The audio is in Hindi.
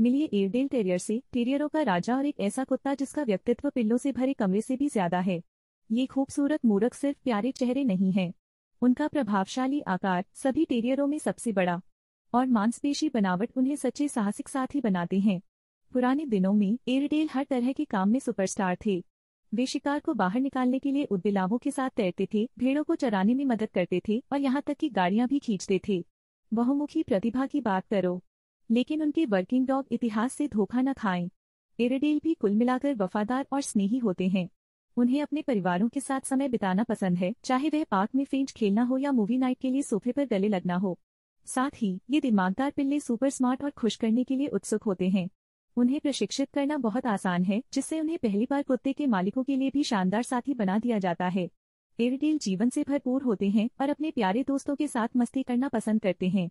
मिलिए एयरडेल टेरियर से टेरियरों का राजा और एक ऐसा कुत्ता जिसका व्यक्तित्व पिल्लों से भरे कमरे से भी ज्यादा है ये खूबसूरत मूरख सिर्फ प्यारे चेहरे नहीं है उनका प्रभावशाली आकार सभी टेरियरों में सबसे बड़ा और मांसपेशी बनावट उन्हें सच्चे साहसिक साथी बनाते हैं पुराने दिनों में एयरडेल हर तरह के काम में सुपरस्टार थे वे शिकार को बाहर निकालने के लिए उद्बिलावों के साथ तैरते थे भेड़ों को चराने में मदद करते थे और यहाँ तक कि गाड़ियां भी खींचते थे बहुमुखी प्रतिभा की बात करो लेकिन उनके वर्किंग डॉग इतिहास से धोखा न खाएं एरेडेल भी कुल मिलाकर वफादार और स्नेही होते हैं उन्हें अपने परिवारों के साथ समय बिताना पसंद है चाहे वह पार्क में फेंट खेलना हो या मूवी नाइट के लिए सोफे पर गले लगना हो साथ ही ये दिमागदार पिल्ले सुपर स्मार्ट और खुश करने के लिए उत्सुक होते हैं उन्हें प्रशिक्षित करना बहुत आसान है जिससे उन्हें पहली बार कुत्ते के मालिकों के लिए भी शानदार साथी बना दिया जाता है एरिडेल जीवन से भरपूर होते हैं और अपने प्यारे दोस्तों के साथ मस्ती करना पसंद करते हैं